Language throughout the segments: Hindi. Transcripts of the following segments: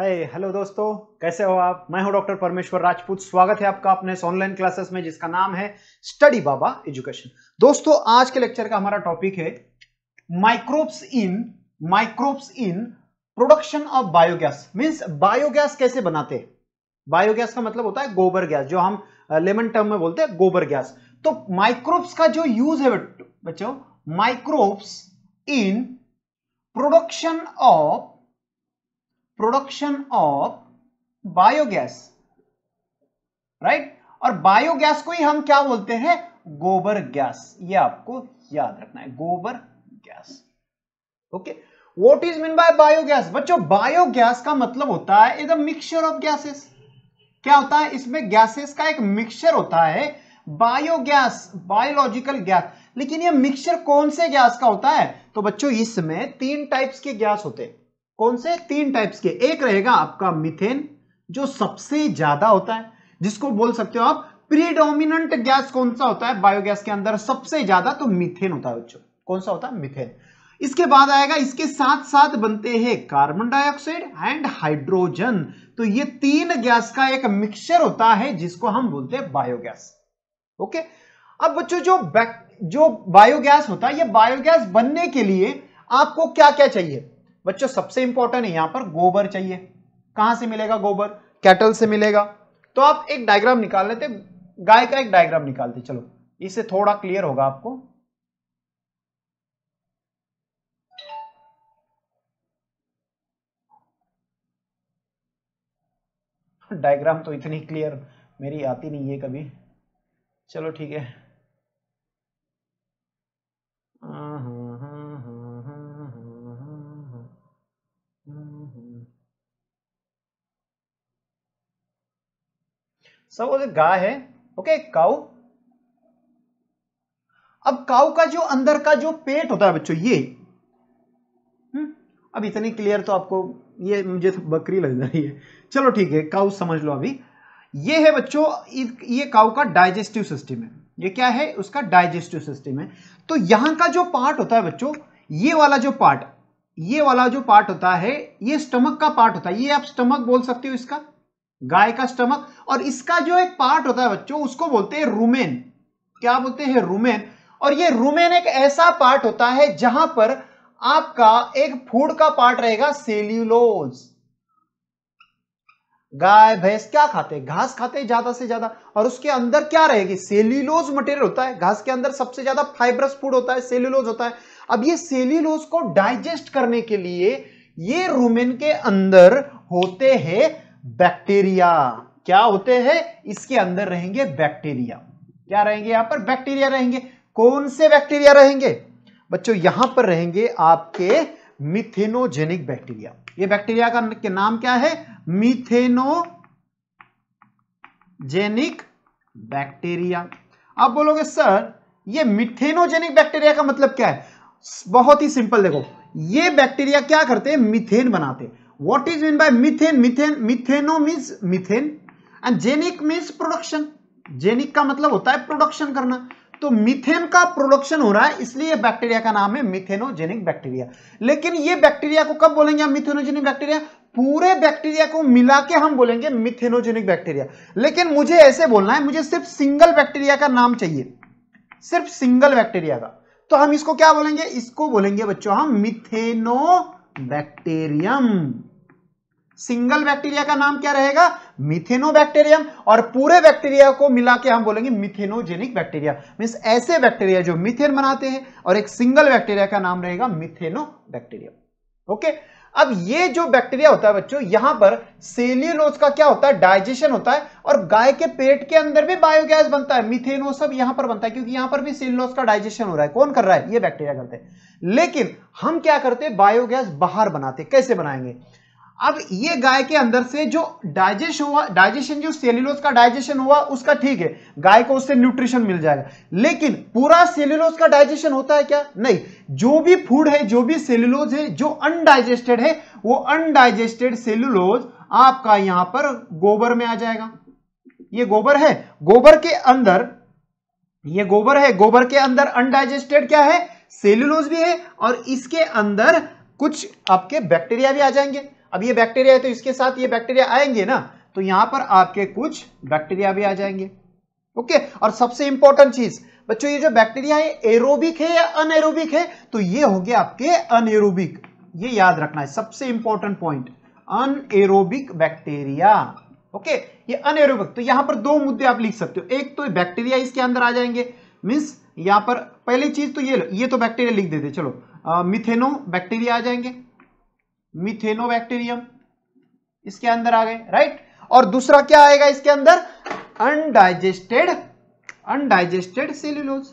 हाय हेलो दोस्तों कैसे हो आप मैं हूं डॉक्टर परमेश्वर राजपूत स्वागत है आपका अपने ऑनलाइन क्लासेस में जिसका नाम है स्टडी बाबा एजुकेशन दोस्तों आज के लेक्चर का हमारा टॉपिक है microbes in microbes in production of biogas means biogas कैसे बनाते हैं बायोगैस का मतलब होता है गोबर गैस जो हम लेमन टर्म में बोलते हैं गोबर गैस तो माइक्रोब्स का जो यूज है बच्चों microbes in production of production of biogas right और बायोगैस को ही हम क्या बोलते हैं गोबर गैस ये आपको याद रखना है गोबर gas okay what is mean by biogas बच्चों बायोगैस का मतलब होता है is a mixture of gases क्या होता है इसमें गैसेस का एक मिक्सचर होता है बायोगैस बायोलॉजिकल गैस लेकिन ये मिक्सचर कौन से गैस का होता है तो बच्चों इसमें तीन टाइप्स के गैस होते हैं कौन से तीन टाइप्स के एक रहेगा आपका मिथेन जो सबसे ज्यादा होता है जिसको बोल सकते हो आप प्रीडोमिनेंट गैस कौन सा होता है बायोगैस के अंदर सबसे ज्यादा तो मिथेन होता है बच्चों कौन सा होता है मिथेन इसके बाद आएगा इसके साथ साथ बनते हैं कार्बन डाइऑक्साइड एंड हाइड्रोजन तो ये तीन गैस का एक मिक्सचर होता है जिसको हम बोलते हैं बायोगैस ओके अब बच्चों जो जो बायोगैस होता है ये बायोगैस बनने के लिए आपको क्या क्या चाहिए बच्चों सबसे इंपॉर्टेंट है यहां पर गोबर चाहिए कहां से मिलेगा गोबर कैटल से मिलेगा तो आप एक डायग्राम निकाल लेते गाय का एक डायग्राम निकालते चलो इससे थोड़ा क्लियर होगा आपको डायग्राम तो इतनी क्लियर मेरी आती नहीं है कभी चलो ठीक है सपोज गाय है ओके काउ अब काउ का जो अंदर का जो पेट होता है बच्चों ये हुँ? हम्म, अब इतनी क्लियर तो आपको ये मुझे तो बकरी लग जा रही है चलो ठीक है काउ समझ लो अभी ये है बच्चों ये काउ का डाइजेस्टिव सिस्टम है ये क्या है उसका डाइजेस्टिव सिस्टम है तो यहां का जो पार्ट होता है बच्चों ये वाला जो पार्ट ये वाला जो पार्ट होता है ये स्टमक का पार्ट होता है ये आप स्टमक बोल सकते हो इसका गाय का स्टमक और इसका जो एक पार्ट होता है बच्चों उसको बोलते हैं रूमेन क्या बोलते हैं रूमेन और ये रूमेन एक ऐसा पार्ट होता है जहां पर आपका एक फूड का पार्ट रहेगा सेल्यूलोज गाय भैंस क्या खाते घास खाते हैं ज्यादा से ज्यादा और उसके अंदर क्या रहेगी सेल्यूलोज मटेरियल होता है घास के अंदर सबसे ज्यादा फाइब्रस फूड होता है सेल्यूलोज होता है अब ये सेल्यूलोज को डाइजेस्ट करने के लिए ये रूमेन के अंदर होते हैं बैक्टीरिया क्या होते हैं इसके अंदर रहेंगे बैक्टीरिया क्या रहेंगे यहां पर बैक्टीरिया रहेंगे कौन से बैक्टीरिया रहेंगे बच्चों यहां पर रहेंगे आपके मिथेनोजेनिक बैक्टीरिया ये बैक्टीरिया का के नाम क्या है मिथेनोजेनिक बैक्टीरिया आप बोलोगे सर ये मिथेनोजेनिक बैक्टीरिया का मतलब क्या है बहुत ही सिंपल देखो ये बैक्टीरिया क्या करते हैं मिथेन बनाते हैं what is mean by methane methane methano means methane and genic means production genic का मतलब होता है प्रोडक्शन करना तो मिथेन का प्रोडक्शन हो रहा है इसलिए बैक्टीरिया का नाम है मिथेनोजेनिक बैक्टीरिया लेकिन ये बैक्टीरिया को कब बोलेंगे हम मिथेनोजेनिक बैक्टीरिया पूरे बैक्टीरिया को मिला के हम बोलेंगे मिथेनोजेनिक बैक्टीरिया लेकिन मुझे ऐसे बोलना है मुझे सिर्फ सिंगल बैक्टीरिया का नाम चाहिए सिर्फ सिंगल बैक्टीरिया का तो हम इसको क्या बोलेंगे इसको बोलेंगे बच्चों हम मिथेनो बैक्टीरियम सिंगल बैक्टीरिया का नाम क्या रहेगा मिथेनो बैक्टीरियम और पूरे बैक्टीरिया को मिला के हम बोलेंगे मिथेनोजेनिक बैक्टीरिया मीन ऐसे बैक्टीरिया जो मिथेन बनाते हैं और एक सिंगल बैक्टीरिया का नाम रहेगा मिथेनोबैक्टीरियम ओके अब ये जो बैक्टीरिया होता है बच्चों यहां पर सेल्यूलोज का क्या होता है डाइजेशन होता है और गाय के पेट के अंदर भी बायोगैस बनता है मिथेनो सब यहां पर बनता है क्योंकि यहां पर भी सेल्यूलोज का डाइजेशन हो रहा है कौन कर रहा है ये बैक्टीरिया करते हैं लेकिन हम क्या करते हैं बायोगैस बाहर बनाते कैसे बनाएंगे अब ये गाय के अंदर से जो डाइजेशन हुआ डाइजेशन जो सेल्यूलोज का डाइजेशन हुआ उसका ठीक है गाय को उससे न्यूट्रिशन मिल जाएगा लेकिन पूरा सेल्यूलोज का डाइजेशन होता है क्या नहीं जो भी फूड है जो भी सेल्यूलोज है जो अनडाइजेस्टेड है वो अनडाइजेस्टेड सेल्यूलोज आपका यहां पर गोबर में आ जाएगा ये गोबर है गोबर के अंदर ये गोबर है गोबर के अंदर अनडाइजेस्टेड क्या है सेल्यूलोज भी है और इसके अंदर कुछ आपके बैक्टीरिया भी आ जाएंगे अब ये बैक्टीरिया है तो इसके साथ ये बैक्टीरिया आएंगे ना तो यहां पर आपके कुछ बैक्टीरिया भी आ जाएंगे ओके और सबसे इंपॉर्टेंट चीज बच्चों ये जो बैक्टीरिया है एरोबिक है या अनएरोबिक है तो ये हो गया आपके अनएरोबिक ये याद रखना है सबसे important point anaerobic bacteria okay ये अनएरोबिक तो यहां पर दो मुद्दे आप लिख सकते हो एक तो बैक्टीरिया इसके अंदर आ जाएंगे मीन्स यहां पर पहली चीज तो ये ये तो बैक्टीरिया लिख देते चलो मिथेनो बैक्टीरिया आ जाएंगे मिथेनोबैक्टीरियम इसके अंदर आ गए राइट और दूसरा क्या आएगा इसके अंदर undigested undigested cellulose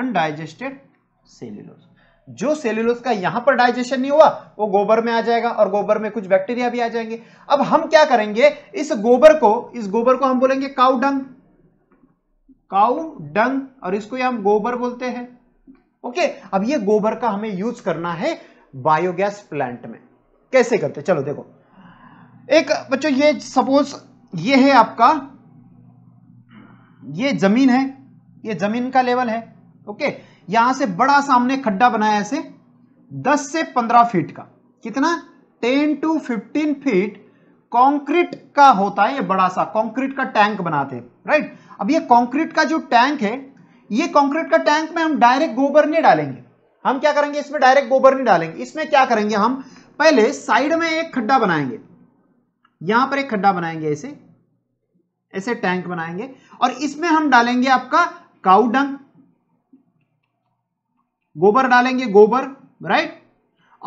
undigested cellulose जो सेल्यूलोज का यहां पर डाइजेशन नहीं हुआ वो गोबर में आ जाएगा और गोबर में कुछ बैक्टीरिया भी आ जाएंगे अब हम क्या करेंगे इस गोबर को इस गोबर को हम बोलेंगे काउडंग काउडंग और इसको हम गोबर बोलते हैं ओके अब ये गोबर का हमें यूज करना है बायोगैस प्लांट में कैसे करते चलो देखो एक बच्चों ये सपोज ये है आपका ये जमीन है ये जमीन का लेवल है ओके यहां से बड़ा सामने खड्डा बनाया ऐसे 10 से 15 फीट का कितना 10 टू 15 फीट कंक्रीट का होता है ये बड़ा सा कंक्रीट का टैंक बनाते हैं राइट अब ये कंक्रीट का जो टैंक है ये कंक्रीट का टैंक में हम डायरेक्ट गोबर नहीं डालेंगे हम क्या करेंगे इसमें डायरेक्ट गोबर नहीं डालेंगे इसमें क्या करेंगे हम पहले साइड में एक खड्डा बनाएंगे यहां पर एक खड्डा बनाएंगे ऐसे ऐसे टैंक बनाएंगे और इसमें हम डालेंगे आपका काउडंग गोबर डालेंगे गोबर राइट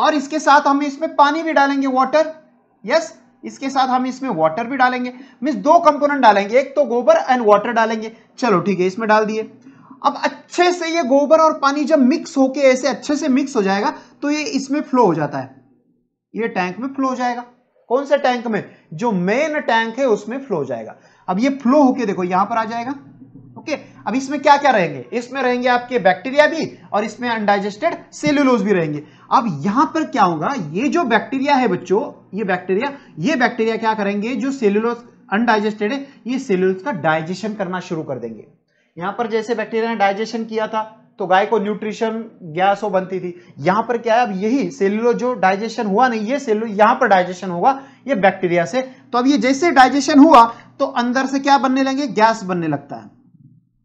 और इसके साथ हम इसमें पानी भी डालेंगे वाटर यस इसके साथ हम इसमें वाटर भी डालेंगे मीन्स दो कंपोनेंट डालेंगे एक तो गोबर एंड वाटर डालेंगे चलो ठीक है इसमें डाल दिए अब अच्छे से ये गोबर और पानी जब मिक्स होके ऐसे अच्छे से मिक्स हो जाएगा तो ये इसमें फ्लो हो जाता है ये टैंक में फ्लो हो जाएगा कौन से टैंक में जो मेन टैंक है उसमें फ्लो हो जाएगा अब ये फ्लो होके देखो यहां पर आ जाएगा ओके अब इसमें क्या क्या रहेंगे इसमें रहेंगे आपके बैक्टीरिया भी और इसमें अनडाइजेस्टेड सेल्यूलोज भी रहेंगे अब यहां पर क्या होगा ये जो बैक्टीरिया है बच्चों ये बैक्टीरिया ये बैक्टीरिया क्या करेंगे जो सेल्यूलोज अनडाइजेस्टेड है ये सेल्यूलोज का डाइजेशन करना शुरू कर देंगे यहां पर जैसे बैक्टीरिया ने डाइजेशन किया था तो गाय को न्यूट्रिशन गैस हो बनती थी यहां पर क्या है अब यही सेल्यूलो जो डाइजेशन हुआ नहीं ये सेलुलो यहां पर डाइजेशन होगा ये बैक्टीरिया से तो अब ये जैसे डाइजेशन हुआ तो अंदर से क्या बनने लगे गैस बनने लगता है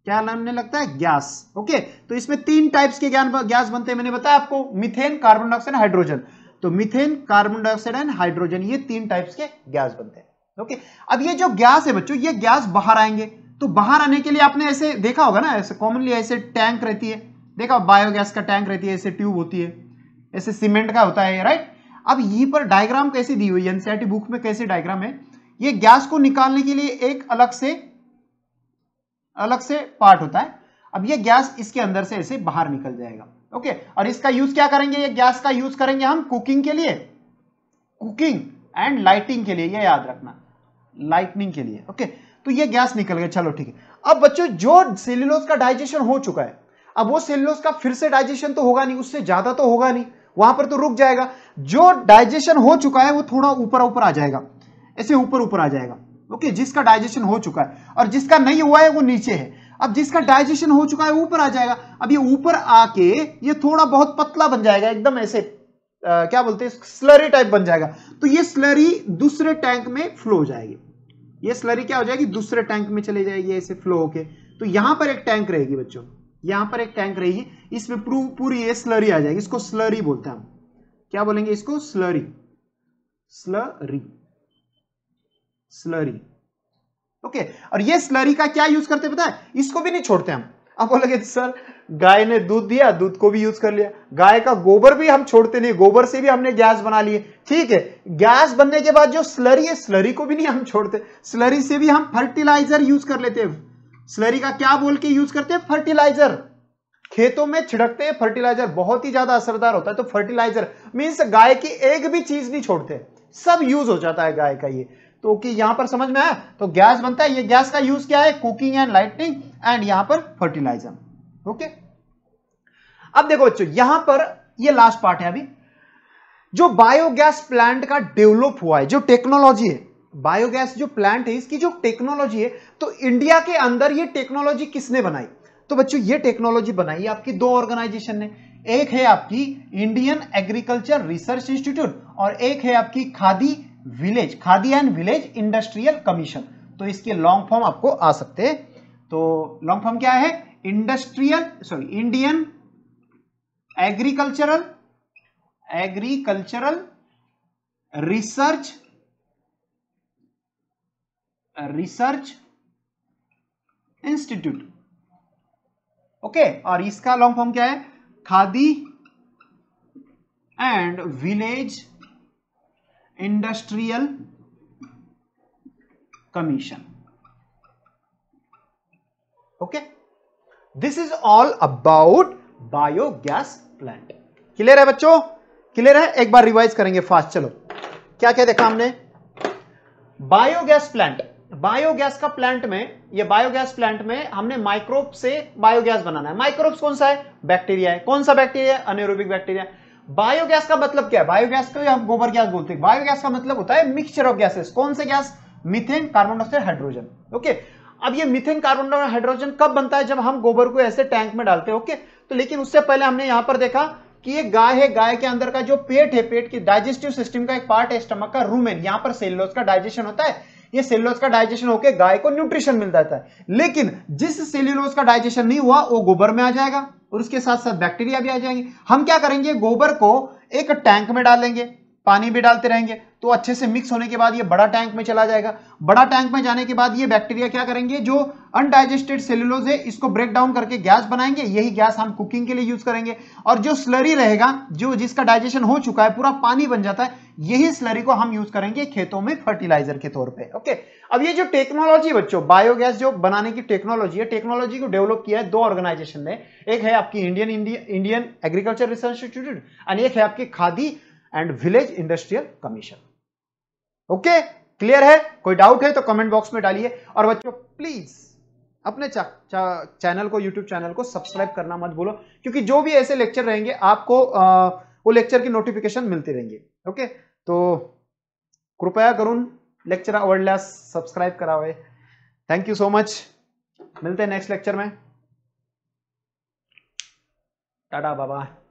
क्या बनने लगता है गैस ओके तो इसमें तीन टाइप्स के गैस बनते हैं मैंने बताया आपको मिथेन कार्बन डाइऑक्साइड हाइड्रोजन तो methane carbon dioxide and hydrogen ये तीन टाइप्स के गैस बनते हैं ओके अब ये जो गैस है बच्चों ये गैस बाहर आएंगे तो बाहर आने के लिए आपने ऐसे देखा होगा ना ऐसे कॉमनली ऐसे टैंक रहती है देखा बायोगैस का टैंक रहती है ऐसे ट्यूब होती है ऐसे सीमेंट का होता है राइट अब ये पर डायग्राम कैसे दी हुई एनसीआर बुक e में कैसे डायग्राम है ये गैस को निकालने के लिए एक अलग से अलग से पार्ट होता है अब ये गैस इसके अंदर से ऐसे बाहर निकल जाएगा ओके और इसका यूज क्या करेंगे ये गैस का यूज करेंगे हम कुकिंग के लिए कुकिंग एंड लाइटिंग के लिए ये याद रखना लाइटनिंग के लिए ओके तो ये गैस निकल गया चलो ठीक है अब बच्चों जो सेल्यूलोज का डाइजेशन हो चुका है अब वो सेल्यूलोज का फिर से डाइजेशन तो होगा नहीं उससे ज्यादा तो होगा नहीं वहां पर तो रुक जाएगा जो डाइजेशन हो चुका है वो थोड़ा ऊपर ऊपर आ जाएगा ऐसे ऊपर ऊपर आ जाएगा ओके जिसका डाइजेशन हो चुका है और जिसका नहीं हुआ है वो नीचे है अब जिसका डाइजेशन हो चुका है ऊपर आ जाएगा अब ये ऊपर आके ये थोड़ा बहुत पतला बन जाएगा एकदम ऐसे आ, क्या बोलते हैं स्लरी टाइप बन जाएगा तो ये स्लरी दूसरे टैंक में फ्लो हो जाएगी ये स्लरी क्या हो जाएगी दूसरे टैंक में चले जाएगी ऐसे फ्लो होके तो यहां पर एक टैंक रहेगी बच्चों यहां पर एक टैंक रहेगी इसमें पूरी ये स्लरी आ जाएगी इसको स्लरी बोलते हैं हम क्या बोलेंगे इसको स्लरी स्लरी स्लरी ओके और ये स्लरी का क्या यूज करते पता है इसको भी नहीं छोड़ते हम आप बोलेंगे सर गाय ने दूध दिया दूध को भी यूज कर लिया गाय का गोबर भी हम छोड़ते नहीं गोबर से भी हमने गैस बना लिए ठीक है गैस बनने के बाद जो स्लरी है स्लरी को भी नहीं हम छोड़ते स्लरी से भी हम फर्टिलाइजर यूज कर लेते हैं स्लरी का क्या बोल के यूज करते हैं फर्टिलाइजर खेतों में छिड़कते हैं फर्टिलाइजर बहुत ही ज्यादा असरदार होता है तो फर्टिलाइजर मीन्स गाय की एक भी चीज नहीं छोड़ते सब यूज हो जाता है गाय का ये तो कि यहां पर समझ में आया तो गैस बनता है ये गैस का यूज क्या है कुकिंग एंड लाइटिंग एंड यहां पर फर्टिलाइजर ओके okay? अब देखो बच्चों यहां पर ये लास्ट पार्ट है अभी जो बायोगैस प्लांट का डेवलप हुआ है जो टेक्नोलॉजी है बायोगैस जो प्लांट है इसकी जो टेक्नोलॉजी है तो इंडिया के अंदर ये टेक्नोलॉजी किसने बनाई तो बच्चों ये टेक्नोलॉजी बनाई आपकी दो ऑर्गेनाइजेशन ने एक है आपकी इंडियन एग्रीकल्चर रिसर्च इंस्टीट्यूट और एक है आपकी Khadi village Khadi and village industrial commission तो इसके लॉन्ग फॉर्म आपको आ सकते हैं तो लॉन्ग फॉर्म क्या है industrial sorry Indian agricultural agricultural research research institute okay और इसका लॉन्ग फॉर्म क्या है Khadi and village industrial commission okay this is all about biogas plant clear है बच्चों क्लियर है एक बार रिवाइज करेंगे फास्ट चलो क्या क्या देखा हमने बायोगैस प्लांट बायोगैस का प्लांट में ये बायोगैस प्लांट में हमने माइक्रोब से बायोगैस बनाना है माइक्रोब्स कौन सा है बैक्टीरिया है कौन सा बैक्टीरिया है बैक्टीरिया बायोगैस का मतलब क्या है बायोगैस को हम गोबर गैस बोलते हैं बायोगैस का मतलब होता है मिक्सचर ऑफ गैसेस कौन से gas methane carbon dioxide hydrogen okay अब ये मिथेन कार्बन हाइड्रोजन कब बनता है जब हम गोबर को ऐसे टैंक में डालते हैं ओके तो लेकिन उससे पहले हमने यहां पर देखा कि ये गाय है गाय के अंदर का जो पेट है पेट की डाइजेस्टिव सिस्टम का एक पार्ट है स्टमक का रूमेन यहां पर सेलोज का डाइजेशन होता है ये सेल्यूलोज का डाइजेशन होकर गाय को न्यूट्रिशन मिल जाता है लेकिन जिस सेल्यूलोज का डाइजेशन नहीं हुआ वो गोबर में आ जाएगा और उसके साथ साथ बैक्टीरिया भी आ जाएंगे हम क्या करेंगे गोबर को एक टैंक में डालेंगे पानी भी डालते रहेंगे तो अच्छे से मिक्स होने के बाद ये बड़ा टैंक में चला जाएगा बड़ा टैंक में जाने के बाद ये बैक्टीरिया क्या करेंगे जो अनडाइजेस्टेड सेलुलोज है इसको ब्रेक डाउन करके गैस बनाएंगे यही गैस हम कुकिंग के लिए यूज करेंगे और जो स्लरी रहेगा जो जिसका डाइजेशन हो चुका है पूरा पानी बन जाता है यही स्लरी को हम यूज करेंगे खेतों में फर्टिलाइजर के तौर पर ओके अब ये जो टेक्नोलॉजी बच्चों बायोगैस जो बनाने की टेक्नोलॉजी है टेक्नोलॉजी को डेवलप किया है दो ऑर्गेनाइजेशन ने एक है आपकी Indian Indian agriculture research institute and एक है आपकी Khadi and village industrial commission okay clear है कोई डाउट है तो कमेंट बॉक्स में डालिए और बच्चों प्लीज अपने चा, चा, चैनल को यूट्यूब चैनल को सब्सक्राइब करना मत बोलो क्योंकि जो भी ऐसे लेक्चर रहेंगे आपको आ, वो लेक्चर की नोटिफिकेशन मिलती रहेंगी ओके तो कृपया करून लेक्चर आवडल्यास सब्सक्राइब करावे यू सो मच मिलते नेक्स्ट लेक्चर में टाटा बाबा